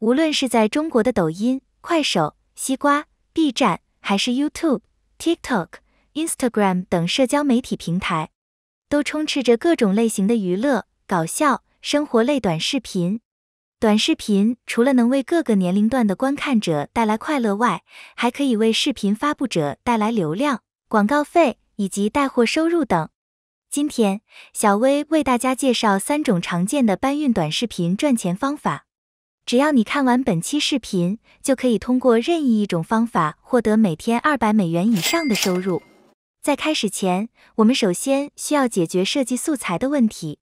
无论是在中国的抖音、快手、西瓜、B 站，还是 YouTube、TikTok、Instagram 等社交媒体平台，都充斥着各种类型的娱乐、搞笑、生活类短视频。短视频除了能为各个年龄段的观看者带来快乐外，还可以为视频发布者带来流量、广告费以及带货收入等。今天，小薇为大家介绍三种常见的搬运短视频赚钱方法。只要你看完本期视频，就可以通过任意一种方法获得每天二百美元以上的收入。在开始前，我们首先需要解决设计素材的问题。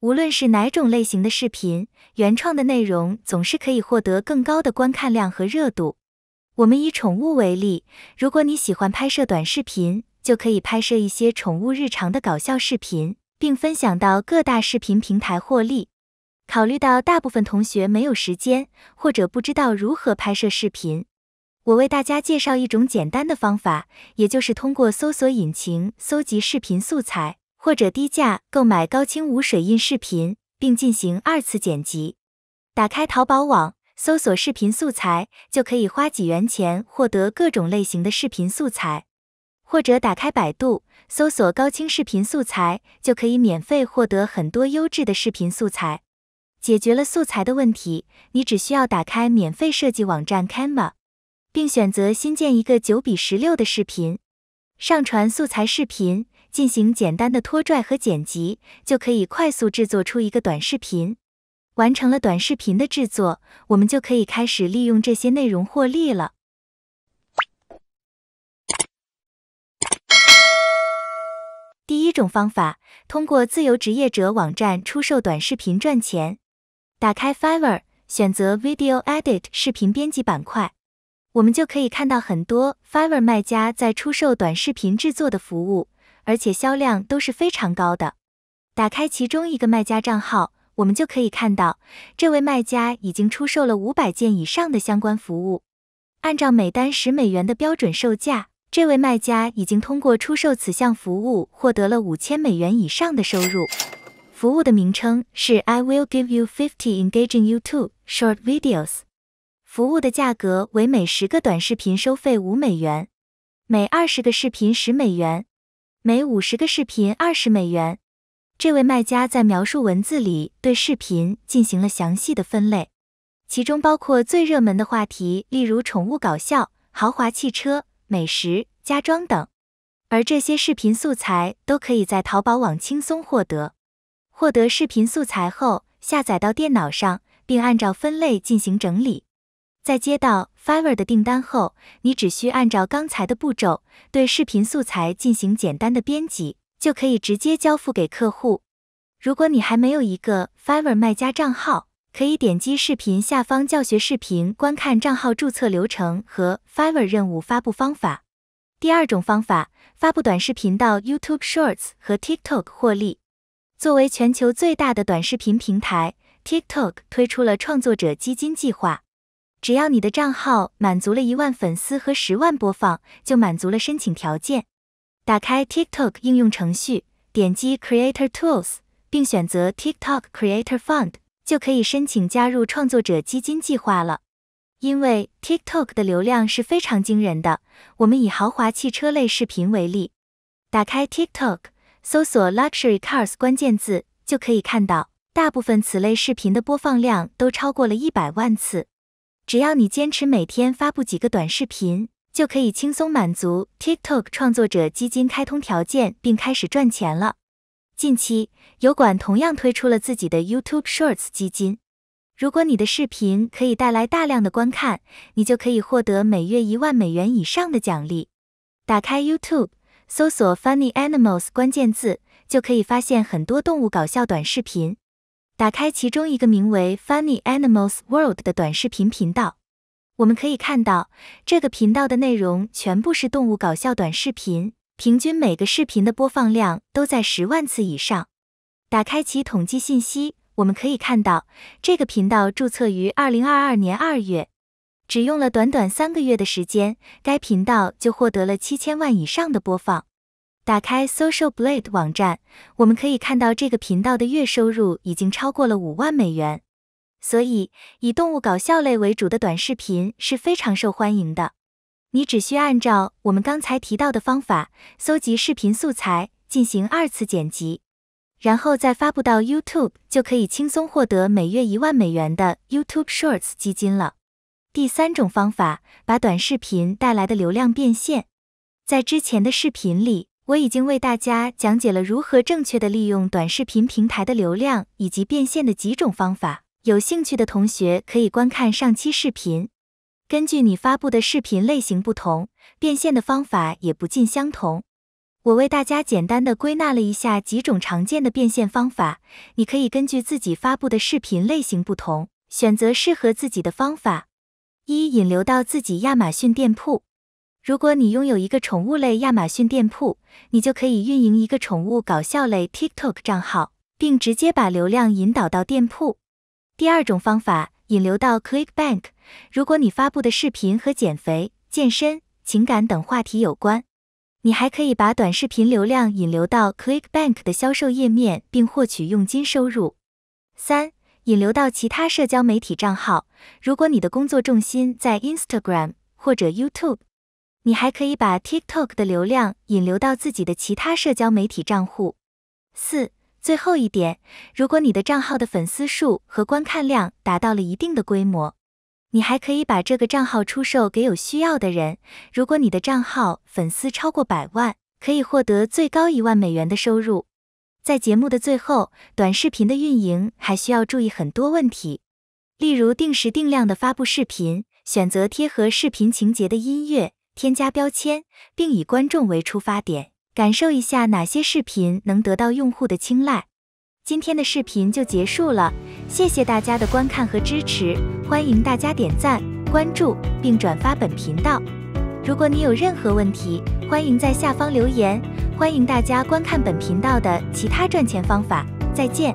无论是哪种类型的视频，原创的内容总是可以获得更高的观看量和热度。我们以宠物为例，如果你喜欢拍摄短视频，就可以拍摄一些宠物日常的搞笑视频，并分享到各大视频平台获利。考虑到大部分同学没有时间，或者不知道如何拍摄视频，我为大家介绍一种简单的方法，也就是通过搜索引擎搜集视频素材，或者低价购买高清无水印视频，并进行二次剪辑。打开淘宝网搜索视频素材，就可以花几元钱获得各种类型的视频素材；或者打开百度搜索高清视频素材，就可以免费获得很多优质的视频素材。解决了素材的问题，你只需要打开免费设计网站 Canva，并选择新建一个九比十六的视频，上传素材视频，进行简单的拖拽和剪辑，就可以快速制作出一个短视频。完成了短视频的制作，我们就可以开始利用这些内容获利了。第一种方法，通过自由职业者网站出售短视频赚钱。打开 Fiverr，选择 Video Edit 视频编辑板块，我们就可以看到很多 Fiverr 卖家在出售短视频制作的服务，而且销量都是非常高的。打开其中一个卖家账号，我们就可以看到，这位卖家已经出售了五百件以上的相关服务。按照每单十美元的标准售价，这位卖家已经通过出售此项服务获得了五千美元以上的收入。服务的名称是 I will give you fifty engaging YouTube short videos。服务的价格为每十个短视频收费五美元，每二十个视频十美元，每五十个视频二十美元。这位卖家在描述文字里对视频进行了详细的分类，其中包括最热门的话题，例如宠物搞笑、豪华汽车、美食、家装等，而这些视频素材都可以在淘宝网轻松获得。获得视频素材后，下载到电脑上，并按照分类进行整理。在接到 Fiverr 的订单后，你只需按照刚才的步骤对视频素材进行简单的编辑，就可以直接交付给客户。如果你还没有一个 Fiverr 卖家账号，可以点击视频下方教学视频，观看账号注册流程和 Fiverr 任务发布方法。第二种方法，发布短视频到 YouTube Shorts 和 TikTok 获利。作为全球最大的短视频平台，TikTok 推出了创作者基金计划。只要你的账号满足了一万粉丝和十万播放，就满足了申请条件。打开 TikTok 应用程序，点击 Creator Tools，并选择 TikTok Creator Fund，就可以申请加入创作者基金计划了。因为 TikTok 的流量是非常惊人的。我们以豪华汽车类视频为例，打开 TikTok。搜索 luxury cars 关键字，就可以看到大部分此类视频的播放量都超过了一百万次。只要你坚持每天发布几个短视频，就可以轻松满足 TikTok 创作者基金开通条件，并开始赚钱了。近期，油管同样推出了自己的 YouTube Shorts 基金。如果你的视频可以带来大量的观看，你就可以获得每月一万美元以上的奖励。打开 YouTube。搜索 funny animals 关键字，就可以发现很多动物搞笑短视频。打开其中一个名为 funny animals world 的短视频频道，我们可以看到这个频道的内容全部是动物搞笑短视频，平均每个视频的播放量都在十万次以上。打开其统计信息，我们可以看到这个频道注册于二零二二年二月。只用了短短三个月的时间，该频道就获得了七千万以上的播放。打开 Social Blade 网站，我们可以看到这个频道的月收入已经超过了五万美元。所以，以动物搞笑类为主的短视频是非常受欢迎的。你只需按照我们刚才提到的方法，搜集视频素材，进行二次剪辑，然后再发布到 YouTube，就可以轻松获得每月一万美元的 YouTube Shorts 基金了。第三种方法，把短视频带来的流量变现。在之前的视频里，我已经为大家讲解了如何正确的利用短视频平台的流量以及变现的几种方法。有兴趣的同学可以观看上期视频。根据你发布的视频类型不同，变现的方法也不尽相同。我为大家简单的归纳了一下几种常见的变现方法，你可以根据自己发布的视频类型不同，选择适合自己的方法。一引流到自己亚马逊店铺，如果你拥有一个宠物类亚马逊店铺，你就可以运营一个宠物搞笑类 TikTok 账号，并直接把流量引导到店铺。第二种方法，引流到 ClickBank，如果你发布的视频和减肥、健身、情感等话题有关，你还可以把短视频流量引流到 ClickBank 的销售页面，并获取佣金收入。三引流到其他社交媒体账号。如果你的工作重心在 Instagram 或者 YouTube，你还可以把 TikTok 的流量引流到自己的其他社交媒体账户。四，最后一点，如果你的账号的粉丝数和观看量达到了一定的规模，你还可以把这个账号出售给有需要的人。如果你的账号粉丝超过百万，可以获得最高一万美元的收入。在节目的最后，短视频的运营还需要注意很多问题，例如定时定量的发布视频，选择贴合视频情节的音乐，添加标签，并以观众为出发点，感受一下哪些视频能得到用户的青睐。今天的视频就结束了，谢谢大家的观看和支持，欢迎大家点赞、关注并转发本频道。如果你有任何问题，欢迎在下方留言。欢迎大家观看本频道的其他赚钱方法，再见。